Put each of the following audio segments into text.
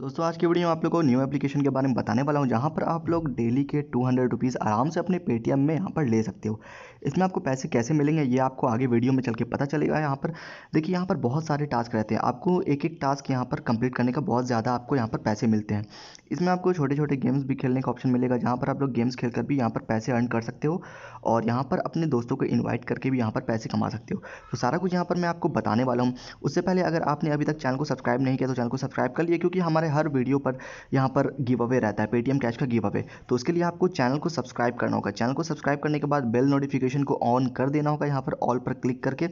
दोस्तों आज की वीडियो में आप लोगों को न्यू एप्लीकेशन के बारे में बताने वाला हूँ जहाँ पर आप लोग डेली के टू हंड्रेड रुपीज़ आराम से अपने पेटीएम में यहाँ पर ले सकते हो इसमें आपको पैसे कैसे मिलेंगे ये आपको आगे वीडियो में चल के पता चलेगा यहाँ पर देखिए यहाँ पर बहुत सारे टास्क रहते हैं आपको एक एक टास्क यहाँ पर कंप्लीट करने का बहुत ज़्यादा आपको यहाँ पर पैसे मिलते हैं इसमें आपको छोटे छोटे गेम्स भी खेलने का ऑप्शन मिलेगा जहाँ पर आप लोग गेम्स खेल कर भी यहाँ पर पैसे अर्न कर सकते हो और यहाँ पर अपने दोस्तों को इन्वाइट करके भी यहाँ पर पैसे कमा सकते हो तो सारा कुछ यहाँ पर मैं आपको बताने वाला हूँ उससे पहले अगर आपने अभी तक चैनल को सब्सक्राइब नहीं किया तो चैनल को सब्सक्राइब कर लिए क्योंकि हमारे हर वीडियो पर यहाँ पर गिव अवे रहता है पेटीएम कैश का गिव अवे तो उसके लिए आपको चैनल को सब्सक्राइब करना होगा चैनल को सब्सक्राइब करने के बाद बेल नोटिफिकेशन को ऑन कर देना होगा यहाँ पर ऑल पर क्लिक करके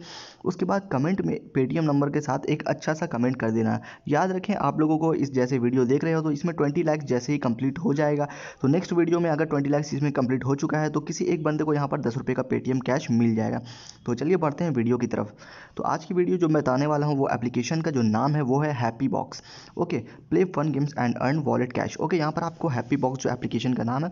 उसके बाद कमेंट में पेटीएम नंबर के साथ एक अच्छा सा कमेंट कर देना याद रखें आप लोगों को इस जैसे वीडियो देख रहे हो तो इसमें ट्वेंटी लैक्स जैसे ही कंप्लीट हो जाएगा तो नेक्स्ट वीडियो में अगर ट्वेंटी लैक्स इसमें कंप्लीट हो चुका है तो किसी एक बंदे को यहाँ पर दस रुपये का पेटीएम कैश मिल जाएगा तो चलिए बढ़ते हैं वीडियो की तरफ तो आज की वीडियो जो मैं बताने वाला हूँ वो एप्लीकेशन का जो नाम है वो है happy box okay play fun games and earn wallet cash okay यहाँ पर आपको हैप्पी बॉक्स जो एप्लीकेशन का नाम है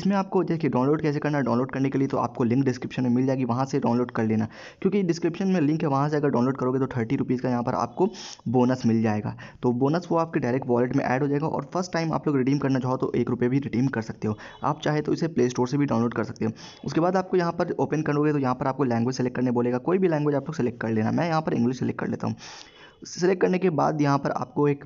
इसमें आपको देखिए डाउनलोड कैसे करना है डाउनलोड करने के लिए तो आपको लिंक डिस्क्रिप्शन में मिल जाएगी वहाँ से डाउनलोड कर लेना क्योंकि डिस्क्रिप्शन में लिंक है वहाँ से अगर डाउनलोड करोगे तो थर्टी रुपीज़ का यहाँ पर आपको बोनस मिल जाएगा तो बोनस वो आपके डायरेक्ट वॉलेट में ऐड हो जाएगा और फर्स्ट टाइम टाइम आप लोग रिडीम करना चाहो तो एक रुपये भी रिडीम कर सकते हो आप चाहे तो इसे प्ले स्टोर से भी डाउनलोड कर सकते हो उसके बाद आपको यहाँ पर ओपन करोगे तो यहाँ पर आपको लैंग्वेज सेलेक्ट करने बोलेगा कोई भी लैंग्वेज आप लोग सेलेक्ट कर लेना मैं यहाँ पर इंग्लिश सेलेक्ट कर लेता हूँ सेलेक्ट करने के बाद यहाँ पर आपको एक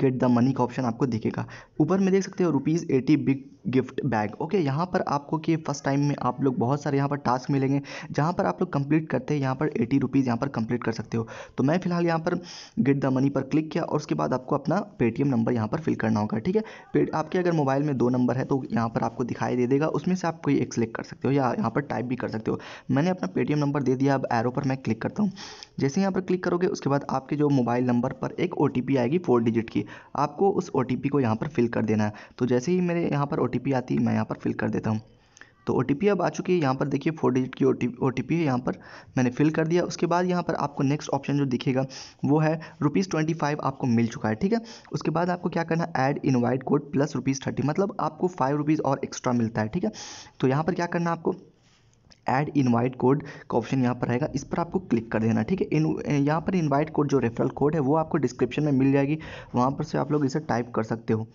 गेट द मनी का ऑप्शन आपको दिखेगा ऊपर में देख सकते हो rupees eighty big gift bag okay यहाँ पर आपको कि फर्स्ट टाइम में आप लोग बहुत सारे यहाँ पर टास्क मिलेंगे जहाँ पर आप लोग कंप्लीट करते हैं यहाँ पर एटी रुपीज़ यहाँ पर कंप्लीट कर सकते हो तो मैं फिलहाल यहाँ पर गेट द मनी पर क्लिक किया और उसके बाद आपको अपना पेटीएम नंबर यहाँ पर फिल करना होगा ठीक है आपके अगर मोबाइल में दो नंबर है तो यहाँ पर आपको दिखाई दे देगा उसमें से आप कोई एक सिलेक्ट कर सकते हो या यहाँ पर टाइप भी कर सकते हो मैंने अपना पेटीएम नंबर दे दिया अब एरो पर मैं क्लिक करता हूँ जैसे यहाँ पर क्लिक करोगे उसके बाद आपके जो मोबाइल नंबर पर एक ओ आएगी फोर डिजिट की आपको उस ओ को यहाँ पर फिल कर देना है तो जैसे ही मेरे यहाँ पर ओ ओ आती है मैं यहाँ पर फिल कर देता हूँ तो ओ अब आ चुकी है यहाँ पर देखिए फोर डिजिट की ओ टी है यहाँ पर मैंने फिल कर दिया उसके बाद यहाँ पर आपको नेक्स्ट ऑप्शन जो दिखेगा वो है रुपीज़ ट्वेंटी फाइव आपको मिल चुका है ठीक है उसके बाद आपको क्या करना है add invite code plus rupees thirty मतलब आपको फाइव रुपीज़ और एक्स्ट्रा मिलता है ठीक है तो यहाँ पर क्या करना है आपको ऐड इनवाइट कोड का ऑप्शन यहाँ पर रहेगा इस पर आपको क्लिक कर देना ठीक है इन यहाँ पर इन्वाइट कोड जो रेफरल कोड है वो आपको डिस्क्रिप्शन में मिल जाएगी वहाँ पर से आप लोग इसे टाइप कर सकते हो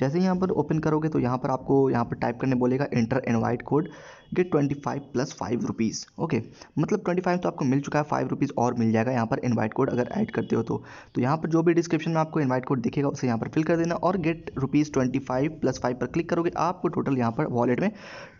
जैसे ही यहाँ पर ओपन करोगे तो यहाँ पर आपको यहाँ पर टाइप करने बोलेगा enter invite code get twenty five plus five rupees okay मतलब ट्वेंटी फाइव तो आपको मिल चुका है फाइव रुपीज़ और मिल जाएगा यहाँ पर इन्वाइट कोड अगर ऐड करते हो तो तो यहाँ पर जो भी डिस्क्रिप्शन में आपको इन्वाइट कोड दिखेगा उसे यहाँ पर फिल कर देना और get rupees twenty five plus five पर क्लिक करोगे आपको टोटल यहाँ पर वॉलेट में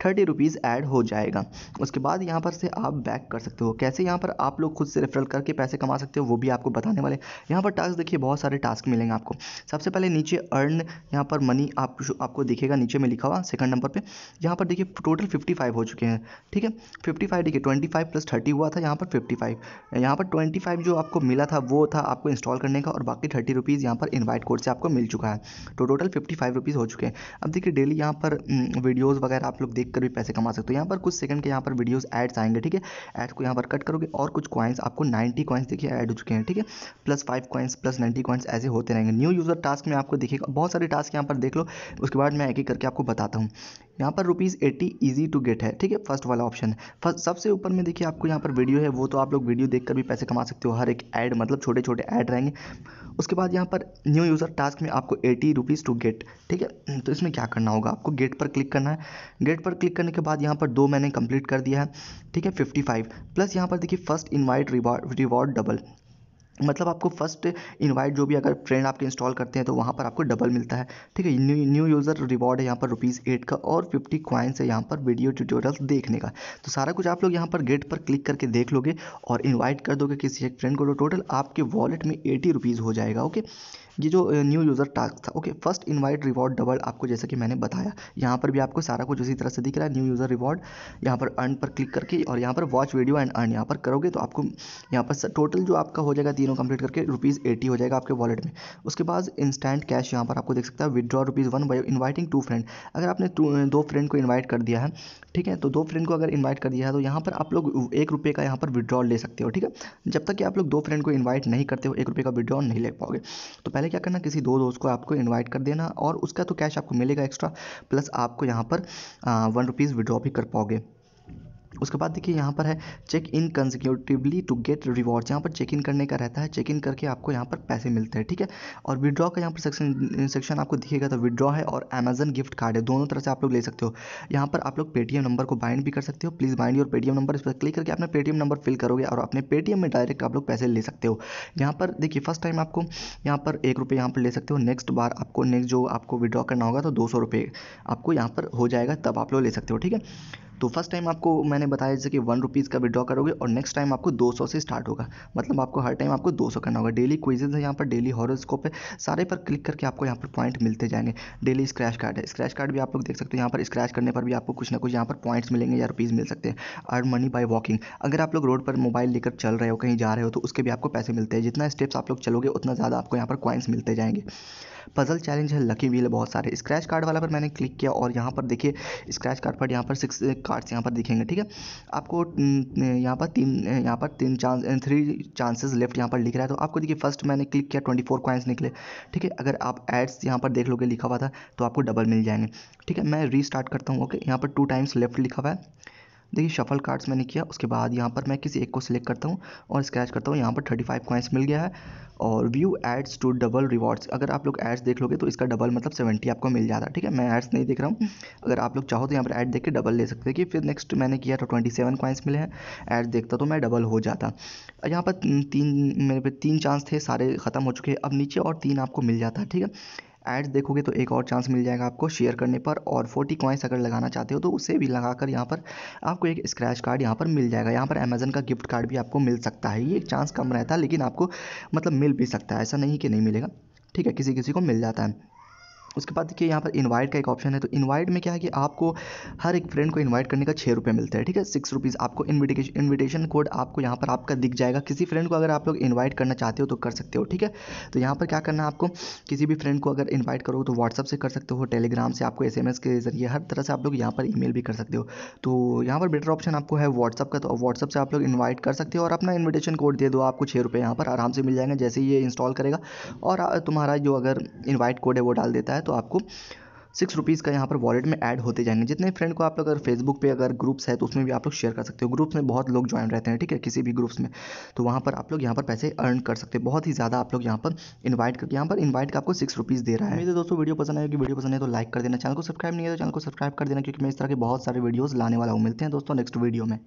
थर्टी रुपीज़ ऐड हो जाएगा उसके बाद यहाँ पर से आप बैक कर सकते हो कैसे यहाँ पर आप लोग खुद से रेफरल करके पैसे कमा सकते हो वो भी आपको बताने वाले यहाँ पर टास्क देखिए बहुत सारे टास्क मिलेंगे आपको सबसे पहले नीचे अर्न यहाँ पर मनी आप आपको दिखेगा नीचे में लिखा हुआ सेकंड नंबर पर यहाँ पर देखिए टोटल फिफ्टी फाइव हो चुके हैं ठीक है फिफ्टी फाइव देखिए ट्वेंटी फाइव प्लस थर्टी हुआ था यहाँ पर फिफ्टी फाइव यहाँ पर ट्वेंटी फाइव जो आपको मिला था वो था आपको इंस्टॉल करने का और बाकी थर्टी रुपीज़ यहाँ पर इन्वाइट कोड से आपको मिल चुका है तो टोटल फिफ्टी फाइव रुपीज़ हो चुके हैं अब देखिए डेली यहाँ पर वीडियोज़ वगैरह आप लोग देख कर भी पैसे कमा सकते हो यहाँ पर कुछ सेकंड के यहाँ पर वीडियोज़ एड्स आएंगे ठीक है एड्स को यहाँ पर कट करोगे और कुछ कॉइन्स आपको नाइन्टी कॉइन्स देखिए ऐड हो चुके हैं ठीक है plus five coins plus ninety coins ऐसे होते रहेंगे न्यू यूज़र टास्क में आपको देखिएगा बहुत सारे टास्क यहाँ पर देख लो उसके बाद मैं एक एक करके आपको बताता हूँ यहाँ पर rupees eighty easy to get है ठीक है फर्स्ट वाला ऑप्शन फर्स्ट सबसे ऊपर में देखिए आपको यहाँ पर वीडियो है वो तो आप लोग वीडियो देखकर भी पैसे कमा सकते हो हर एक ऐड मतलब छोटे छोटे ऐड रहेंगे उसके बाद यहाँ पर न्यू यूज़र टास्क में आपको एटी रुपीज़ टू गेट ठीक है हम्म, तो इसमें क्या करना होगा आपको गेट पर क्लिक करना है गेट पर क्लिक करने के बाद यहाँ पर दो मैंने कंप्लीट कर दिया है ठीक है फिफ्टी फाइव प्लस यहाँ पर देखिए फर्स्ट इन्वाइट रिवॉर्ड डबल मतलब आपको फ़र्स्ट इनवाइट जो भी अगर फ्रेंड आपके इंस्टॉल करते हैं तो वहाँ पर आपको डबल मिलता है ठीक है न्यू न्यू यूज़र रिवॉर्ड है यहाँ पर रुपीज़ एट का और फिफ्टी क्वाइंस है यहाँ पर वीडियो ट्यूटोरियल्स देखने का तो सारा कुछ आप लोग यहाँ पर गेट पर क्लिक करके देख लोगे और इन्वाइट कर दोगे किसी एक फ्रेंड को तो टोटल आपके वॉलेट में एटी रुपीज़ हो जाएगा ओके ये जो न्यू यूज़र टास्क था okay first invite reward double आपको जैसे कि मैंने बताया यहाँ पर भी आपको सारा कुछ उसी तरह से दिख रहा है न्यू यूज़र रिवॉर्ड यहाँ पर अर्न पर क्लिक करके और यहाँ पर वॉच वीडियो एंड अर्न यहाँ पर करोगे तो आपको यहाँ पर टोटल जो आपका हो जाएगा तीनों कंप्लीट करके रुपीज़ एटी हो जाएगा आपके वॉलेट में उसके बाद इंस्टेंट कैश यहाँ पर आपको देख सकता है withdraw rupees one by inviting two friend अगर आपने दो फ्रेंड को इन्वाइट कर दिया है ठीक है तो दो फ्रेंड को अगर इन्वाइट कर दिया है तो यहाँ पर आप लोग एक रुपये का यहाँ पर विदड्रॉ ले सकते हो ठीक है जब तक कि आप लोग दो फ्रेंड को इन्वाइट नहीं करते हो एक रुपये का विदड्रॉ नहीं ले पाओगे तो पहले पहले क्या करना किसी दो दोस्त को आपको इन्वाइट कर देना और उसका तो कैश आपको मिलेगा एक्स्ट्रा प्लस आपको यहाँ पर वन रुपीज़ विड्रॉ भी कर पाओगे उसके बाद देखिए यहाँ पर है check in consecutively to get rewards यहाँ पर चेक इन करने का रहता है चेक इन करके आपको यहाँ पर पैसे मिलते हैं ठीक है और विड्रॉ का यहाँ पर सेक्शन सेक्शन आपको दिखेगा तो विड्रॉ है और अमेजन गिफ्ट कार्ड है दोनों तरह से आप लोग ले सकते हो यहाँ पर आप लोग पेटीएम नंबर को बाइंड भी कर सकते हो please bind your Paytm number इस पर क्लिक करके अपना पेटीएम नंबर फिल करोगे और अपने पेटीएम में डायरेक्ट आप लोग पैसे ले सकते हो यहाँ पर देखिए फर्स्ट टाइम आपको यहाँ पर एक रुपये यहाँ पर ले सकते हो नेक्स्ट बार आपको नेक्स्ट जो आपको विड्रॉ करना होगा तो दो सौ रुपये आपको यहाँ पर हो जाएगा तब आप लोग ले सकते हो ठीक है तो फर्स्ट टाइम आपको मैंने बताया जैसे कि वन रुपीज़ का विड्रॉ करोगे और नेक्स्ट टाइम आपको दो सौ से स्टार्ट होगा मतलब आपको हर टाइम आपको दो सौ करना होगा डेली क्विजेज है यहाँ पर डेली हॉरोस्कोप है सारे पर क्लिक करके आपको यहाँ पर पॉइंट मिलते जाएंगे डेली स्क्रैच कार्ड है स्क्रैच कार्ड भी आप लोग देख सकते हो यहाँ पर स्क्रैच करने पर भी आपको कुछ ना कुछ यहाँ पर पॉइंट्स मिलेंगे या रुपीज़ मिल सकते हैं अर्न मनी बाय वॉकिंग अगर आप लोग रोड पर मोबाइल लेकर चल रहे हो कहीं जा रहे हो तो उसके भी आपको पैसे मिलते हैं जितना स्टेप्स आप लोग चलोगे उतना ज़्यादा आपको यहाँ पर कॉइन्स मिलते जाएंगे पजल चैलेंज है लकी व्हील बहुत सारे स्क्रैच कार्ड वाला पर मैंने क्लिक किया और यहाँ पर देखिए स्क्रैच कार्ड पर यहाँ पर सिक्स कार्ड्स यहाँ पर दिखेंगे ठीक है आपको यहाँ पर तीन यहाँ पर तीन चांस थ्री चांसेस लेफ्ट यहाँ पर लिख रहा है तो आपको देखिए फर्स्ट मैंने क्लिक किया ट्वेंटी फोर कॉइन्स निकले ठीक है अगर आप एड्स यहाँ पर देख लोगे लिखा हुआ था तो आपको डबल मिल जाएंगे ठीक है मैं रीस्टार्ट करता हूँ ओके यहाँ पर टू टाइम्स लेफ्ट लिखा हुआ है देखिए शफल कार्ड्स मैंने किया उसके बाद यहाँ पर मैं किसी एक को सिलेक्ट करता हूँ और स्क्रैच करता हूँ यहाँ पर थर्टी फाइव कॉइंस मिल गया है और view ads to double rewards अगर आप लोग एड्स देख लोगे तो इसका डबल मतलब सेवेंटी आपको मिल जाता है ठीक है मैं एड्स नहीं देख रहा हूँ अगर आप लोग चाहो तो यहाँ पर ऐड देख के डबल ले सकते कि फिर नेक्स्ट मैंने किया तो ट्वेंटी सेवन कॉइंस मिले हैं एड्स देखता तो मैं डबल हो जाता यहाँ पर तीन मेरे पे तीन चांस थे सारे ख़त्म हो चुके हैं अब नीचे और तीन आपको मिल जाता है ठीक है ऐड्स देखोगे तो एक और चांस मिल जाएगा आपको शेयर करने पर और फोर्टी कॉइंस अगर लगाना चाहते हो तो उसे भी लगाकर यहाँ पर आपको एक स्क्रैच कार्ड यहाँ पर मिल जाएगा यहाँ पर अमेजन का गिफ्ट कार्ड भी आपको मिल सकता है ये एक चांस कम रहता है लेकिन आपको मतलब मिल भी सकता है ऐसा नहीं कि नहीं मिलेगा ठीक है किसी किसी को मिल जाता है उसके बाद देखिए यहाँ पर इनवाइट का एक ऑप्शन है तो इनवाइट में क्या है कि आपको हर एक फ्रेंड को इनवाइट करने का छः रुपये मिलता है ठीक है सिक्स रुपीज़ आपको इन्विटेशन इनविटेशन कोड आपको यहाँ पर आपका दिख जाएगा किसी फ्रेंड को अगर आप लोग इन्वाइट करना चाहते हो तो कर सकते हो ठीक है तो यहाँ पर क्या करना है आपको किसी भी फ्रेंड को अगर इन्वाइट करो तो व्हाट्सअप से कर सकते हो टेलीग्राम से आपको एस के जरिए हर तरह से आप लोग यहाँ पर ई भी कर सकते हो तो यहाँ पर बेटर ऑप्शन आपको है व्हाट्सअप का तो व्हाट्सअप से आप लोग इन्वाइट कर सकते हो और अपना इन्विटेशन कोड दे दो आपको छः रुपये यहाँ पर आराम से मिल जाएंगे जैसे ये इंस्टॉल करेगा और तुम्हारा जो अगर इन्वाइट कोड है वो डाल देता है तो आपको सिक्स रुपीज़ का यहाँ पर वॉलेट में ऐड होते जाएंगे जितने फ्रेंड को आप लोग अगर फेसबुक पे अगर ग्रुप्स है तो उसमें भी आप लोग शेयर कर सकते हो ग्रुप्स में बहुत लोग ज्वाइन रहते हैं ठीक है किसी भी ग्रुप्स में तो वहाँ पर आप लोग यहाँ पर पैसे अर्न कर सकते हैं बहुत ही ज़्यादा आप लोग यहाँ पर इन्वाइट कर यहाँ पर इन्वाइट का आपको सिक्स रुपीज़ दे रहा है मेरे दोस्तों वीडियो पसंद आए कि वीडियो पसंद है तो लाइक कर देना चैनल को सब्सक्राइब नहीं है तो चैनल को सब्सक्राइब कर देना क्योंकि मैं इस तरह के बहुत सारे वीडियोज़ लाने वाला हूँ मिलते हैं दोस्तों नेक्स्ट वीडियो में